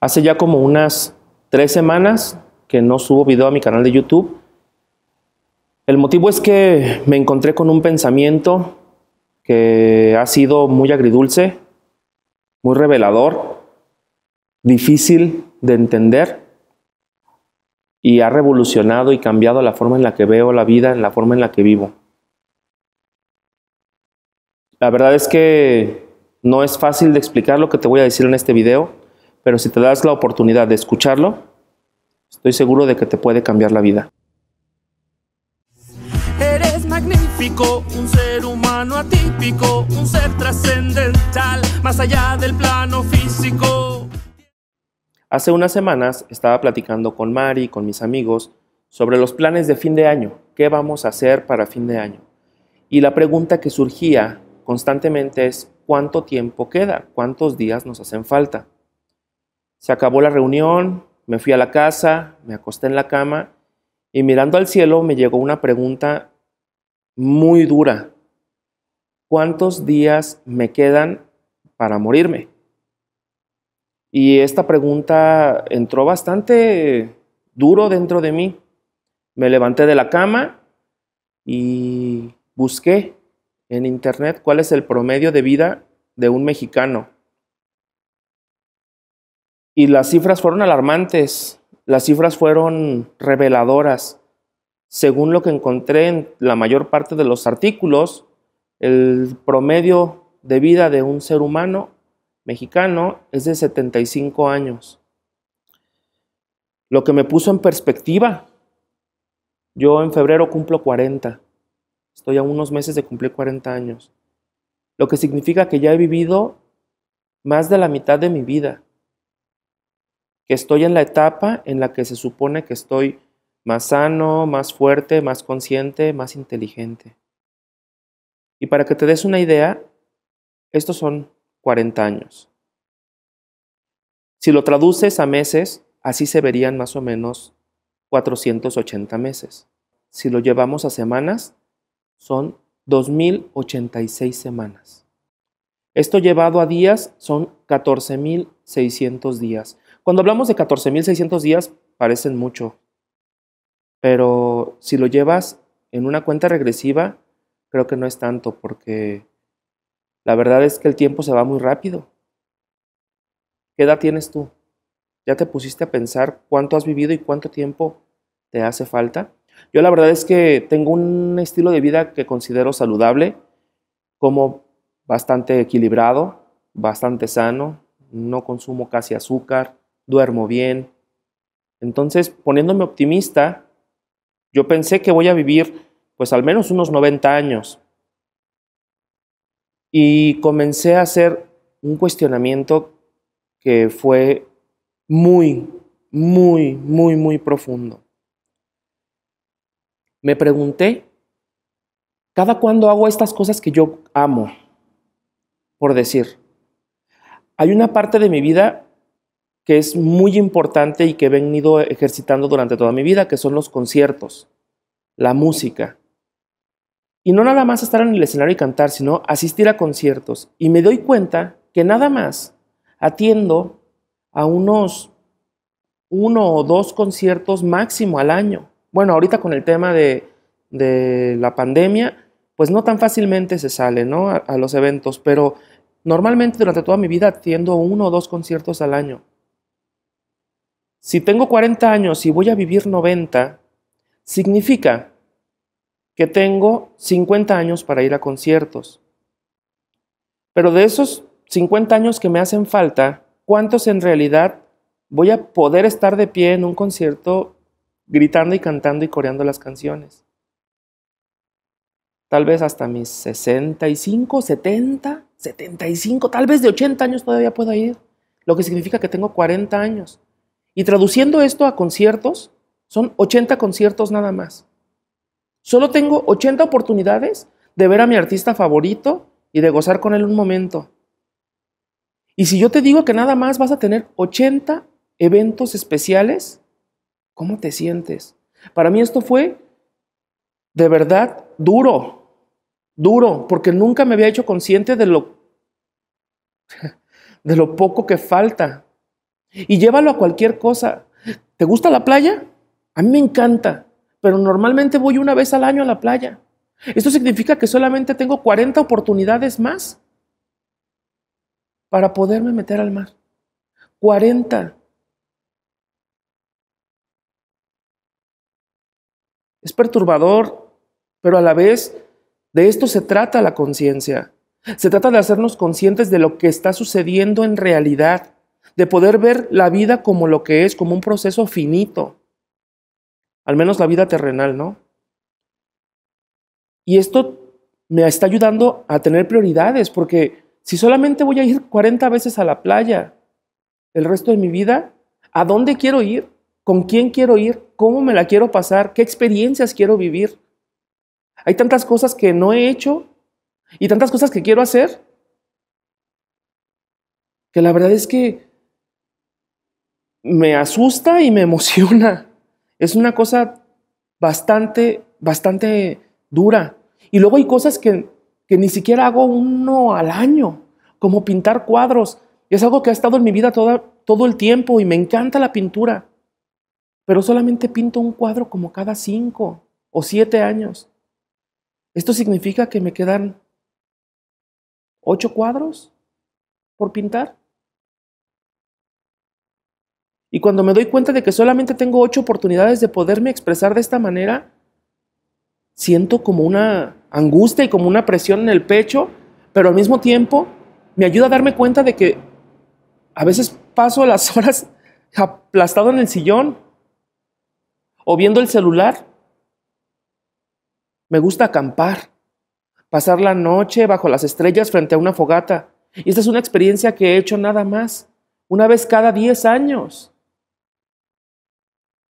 Hace ya como unas tres semanas que no subo video a mi canal de YouTube. El motivo es que me encontré con un pensamiento que ha sido muy agridulce, muy revelador, difícil de entender y ha revolucionado y cambiado la forma en la que veo la vida, en la forma en la que vivo. La verdad es que no es fácil de explicar lo que te voy a decir en este video pero si te das la oportunidad de escucharlo, estoy seguro de que te puede cambiar la vida. Hace unas semanas estaba platicando con Mari y con mis amigos sobre los planes de fin de año, qué vamos a hacer para fin de año. Y la pregunta que surgía constantemente es, ¿cuánto tiempo queda? ¿Cuántos días nos hacen falta? Se acabó la reunión, me fui a la casa, me acosté en la cama y mirando al cielo me llegó una pregunta muy dura. ¿Cuántos días me quedan para morirme? Y esta pregunta entró bastante duro dentro de mí. Me levanté de la cama y busqué en internet cuál es el promedio de vida de un mexicano. Y las cifras fueron alarmantes, las cifras fueron reveladoras. Según lo que encontré en la mayor parte de los artículos, el promedio de vida de un ser humano mexicano es de 75 años. Lo que me puso en perspectiva, yo en febrero cumplo 40, estoy a unos meses de cumplir 40 años, lo que significa que ya he vivido más de la mitad de mi vida que estoy en la etapa en la que se supone que estoy más sano, más fuerte, más consciente, más inteligente. Y para que te des una idea, estos son 40 años. Si lo traduces a meses, así se verían más o menos 480 meses. Si lo llevamos a semanas, son 2.086 semanas. Esto llevado a días son 14.600 días. Cuando hablamos de 14.600 días, parecen mucho, pero si lo llevas en una cuenta regresiva, creo que no es tanto, porque la verdad es que el tiempo se va muy rápido. ¿Qué edad tienes tú? ¿Ya te pusiste a pensar cuánto has vivido y cuánto tiempo te hace falta? Yo la verdad es que tengo un estilo de vida que considero saludable, como bastante equilibrado, bastante sano, no consumo casi azúcar, duermo bien. Entonces, poniéndome optimista, yo pensé que voy a vivir pues al menos unos 90 años. Y comencé a hacer un cuestionamiento que fue muy, muy, muy, muy profundo. Me pregunté, ¿cada cuándo hago estas cosas que yo amo? Por decir, hay una parte de mi vida que es muy importante y que he venido ejercitando durante toda mi vida, que son los conciertos, la música. Y no nada más estar en el escenario y cantar, sino asistir a conciertos. Y me doy cuenta que nada más atiendo a unos uno o dos conciertos máximo al año. Bueno, ahorita con el tema de, la pandemia, pues no tan fácilmente se sale a, a los eventos, pero normalmente durante toda mi vida atiendo uno o dos conciertos al año. Si tengo 40 años y voy a vivir 90, significa que tengo 50 años para ir a conciertos. Pero de esos 50 años que me hacen falta, ¿cuántos en realidad voy a poder estar de pie en un concierto gritando y cantando y coreando las canciones? Tal vez hasta mis 65, 70, 75, tal vez de 80 años todavía pueda ir, lo que significa que tengo 40 años. Y traduciendo esto a conciertos, son 80 conciertos nada más. Solo tengo 80 oportunidades de ver a mi artista favorito y de gozar con él un momento. Y si yo te digo que nada más vas a tener 80 eventos especiales, ¿cómo te sientes? Para mí esto fue de verdad duro, duro, porque nunca me había hecho consciente de lo, de lo poco que falta y llévalo a cualquier cosa. ¿Te gusta la playa? A mí me encanta, pero normalmente voy una vez al año a la playa. Esto significa que solamente tengo 40 oportunidades más para poderme meter al mar. 40. Es perturbador, pero a la vez de esto se trata la conciencia. Se trata de hacernos conscientes de lo que está sucediendo en realidad de poder ver la vida como lo que es, como un proceso finito, al menos la vida terrenal, ¿no? Y esto me está ayudando a tener prioridades, porque si solamente voy a ir 40 veces a la playa el resto de mi vida, ¿a dónde quiero ir? ¿Con quién quiero ir? ¿Cómo me la quiero pasar? ¿Qué experiencias quiero vivir? Hay tantas cosas que no he hecho y tantas cosas que quiero hacer, que la verdad es que me asusta y me emociona. Es una cosa bastante, bastante dura. Y luego hay cosas que, que ni siquiera hago uno al año, como pintar cuadros. Es algo que ha estado en mi vida toda, todo el tiempo y me encanta la pintura. Pero solamente pinto un cuadro como cada cinco o siete años. Esto significa que me quedan ocho cuadros por pintar. Y cuando me doy cuenta de que solamente tengo ocho oportunidades de poderme expresar de esta manera, siento como una angustia y como una presión en el pecho, pero al mismo tiempo me ayuda a darme cuenta de que a veces paso las horas aplastado en el sillón o viendo el celular. Me gusta acampar, pasar la noche bajo las estrellas frente a una fogata. Y esta es una experiencia que he hecho nada más, una vez cada diez años.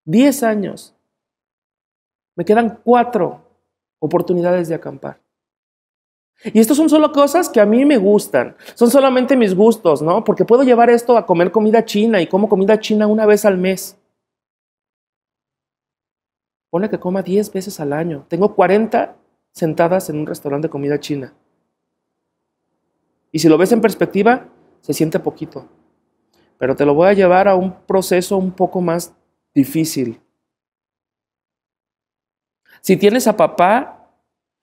10 años. Me quedan cuatro oportunidades de acampar. Y estas son solo cosas que a mí me gustan, son solamente mis gustos, ¿no? Porque puedo llevar esto a comer comida china y como comida china una vez al mes. Pone que coma 10 veces al año. Tengo 40 sentadas en un restaurante de comida china. Y si lo ves en perspectiva, se siente poquito. Pero te lo voy a llevar a un proceso un poco más difícil. Si tienes a papá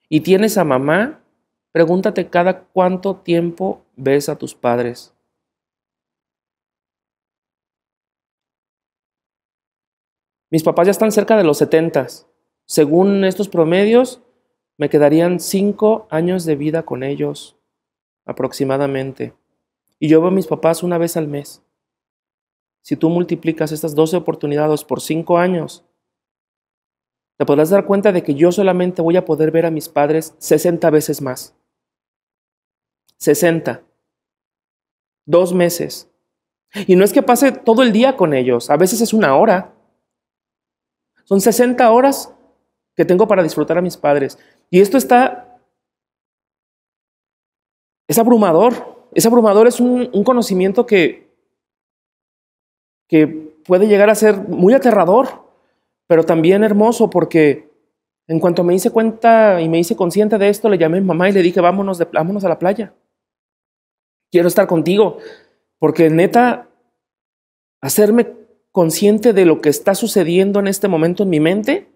y tienes a mamá, pregúntate cada cuánto tiempo ves a tus padres. Mis papás ya están cerca de los 70. Según estos promedios, me quedarían 5 años de vida con ellos, aproximadamente. Y yo veo a mis papás una vez al mes. Si tú multiplicas estas 12 oportunidades por 5 años, te podrás dar cuenta de que yo solamente voy a poder ver a mis padres 60 veces más. 60. Dos meses. Y no es que pase todo el día con ellos, a veces es una hora. Son 60 horas que tengo para disfrutar a mis padres. Y esto está... Es abrumador. Es abrumador, es un, un conocimiento que que puede llegar a ser muy aterrador, pero también hermoso porque en cuanto me hice cuenta y me hice consciente de esto, le llamé a mi mamá y le dije, vámonos, vámonos a la playa. Quiero estar contigo, porque neta, hacerme consciente de lo que está sucediendo en este momento en mi mente,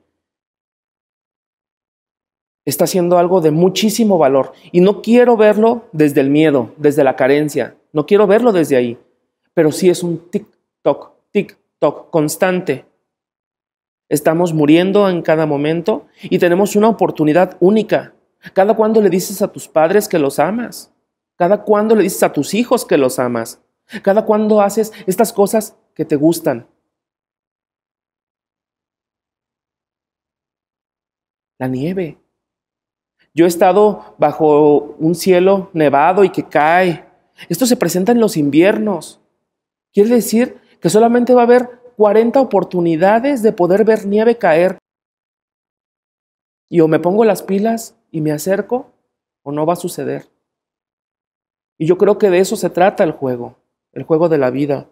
está haciendo algo de muchísimo valor. Y no quiero verlo desde el miedo, desde la carencia, no quiero verlo desde ahí, pero sí es un tic toc, tic, toc, constante. Estamos muriendo en cada momento y tenemos una oportunidad única. Cada cuando le dices a tus padres que los amas. Cada cuando le dices a tus hijos que los amas. Cada cuando haces estas cosas que te gustan. La nieve. Yo he estado bajo un cielo nevado y que cae. Esto se presenta en los inviernos. Quiere decir que solamente va a haber 40 oportunidades de poder ver nieve caer. Y o me pongo las pilas y me acerco o no va a suceder. Y yo creo que de eso se trata el juego, el juego de la vida,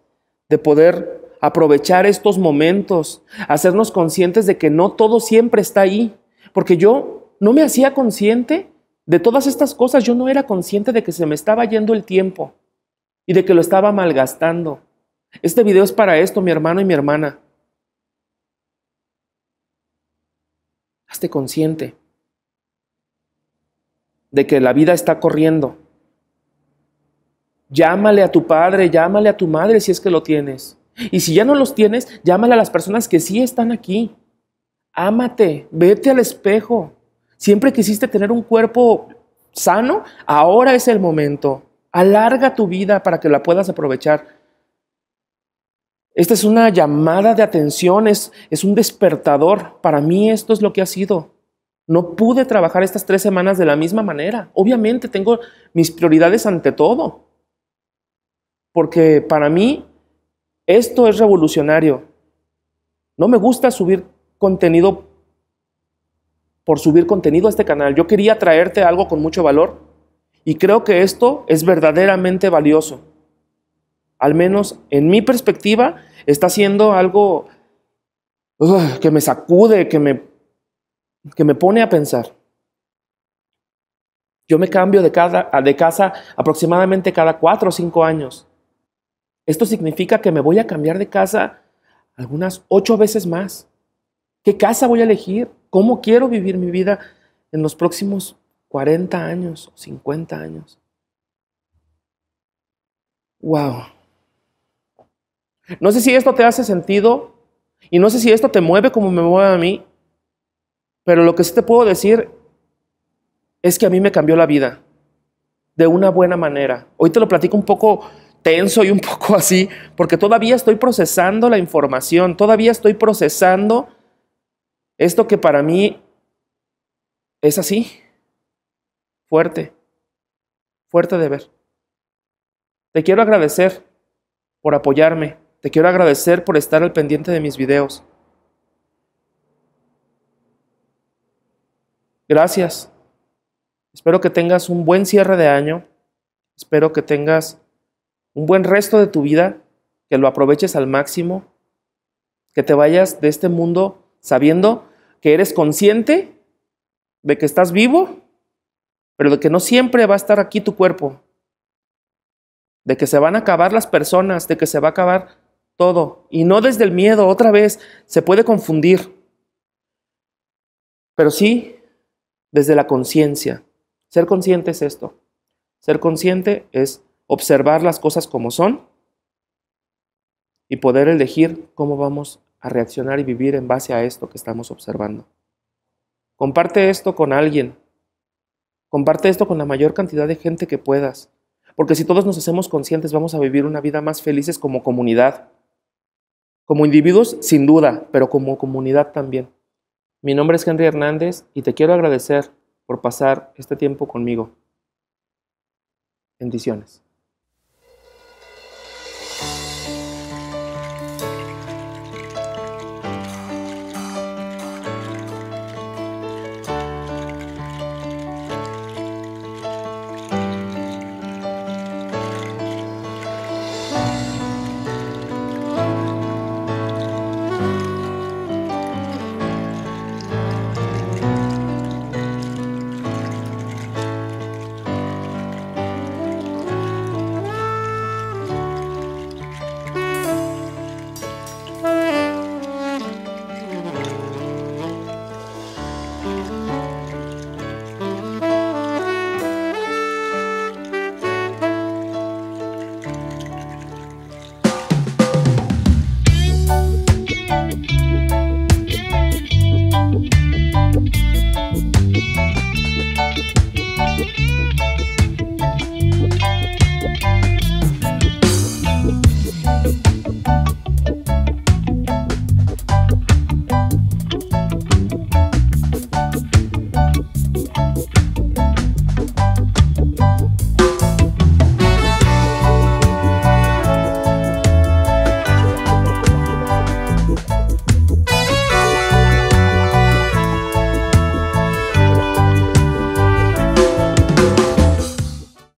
de poder aprovechar estos momentos, hacernos conscientes de que no todo siempre está ahí, porque yo no me hacía consciente de todas estas cosas, yo no era consciente de que se me estaba yendo el tiempo y de que lo estaba malgastando este video es para esto, mi hermano y mi hermana. Hazte consciente de que la vida está corriendo. Llámale a tu padre, llámale a tu madre si es que lo tienes. Y si ya no los tienes, llámale a las personas que sí están aquí. Ámate, vete al espejo. Siempre quisiste tener un cuerpo sano, ahora es el momento. Alarga tu vida para que la puedas aprovechar. Esta es una llamada de atención, es, es un despertador. Para mí esto es lo que ha sido. No pude trabajar estas tres semanas de la misma manera. Obviamente tengo mis prioridades ante todo. Porque para mí esto es revolucionario. No me gusta subir contenido por subir contenido a este canal. Yo quería traerte algo con mucho valor y creo que esto es verdaderamente valioso. Al menos en mi perspectiva está haciendo algo que me sacude, que me, que me pone a pensar. Yo me cambio de casa, de casa aproximadamente cada cuatro o cinco años. Esto significa que me voy a cambiar de casa algunas ocho veces más. ¿Qué casa voy a elegir? ¿Cómo quiero vivir mi vida en los próximos 40 años o 50 años? ¡Wow! No sé si esto te hace sentido y no sé si esto te mueve como me mueve a mí, pero lo que sí te puedo decir es que a mí me cambió la vida de una buena manera. Hoy te lo platico un poco tenso y un poco así, porque todavía estoy procesando la información, todavía estoy procesando esto que para mí es así, fuerte, fuerte de ver. Te quiero agradecer por apoyarme, te quiero agradecer por estar al pendiente de mis videos. Gracias. Espero que tengas un buen cierre de año. Espero que tengas un buen resto de tu vida, que lo aproveches al máximo, que te vayas de este mundo sabiendo que eres consciente de que estás vivo, pero de que no siempre va a estar aquí tu cuerpo, de que se van a acabar las personas, de que se va a acabar todo. Y no desde el miedo, otra vez, se puede confundir. Pero sí desde la conciencia. Ser consciente es esto. Ser consciente es observar las cosas como son y poder elegir cómo vamos a reaccionar y vivir en base a esto que estamos observando. Comparte esto con alguien. Comparte esto con la mayor cantidad de gente que puedas. Porque si todos nos hacemos conscientes, vamos a vivir una vida más felices como comunidad. Como individuos, sin duda, pero como comunidad también. Mi nombre es Henry Hernández y te quiero agradecer por pasar este tiempo conmigo. Bendiciones.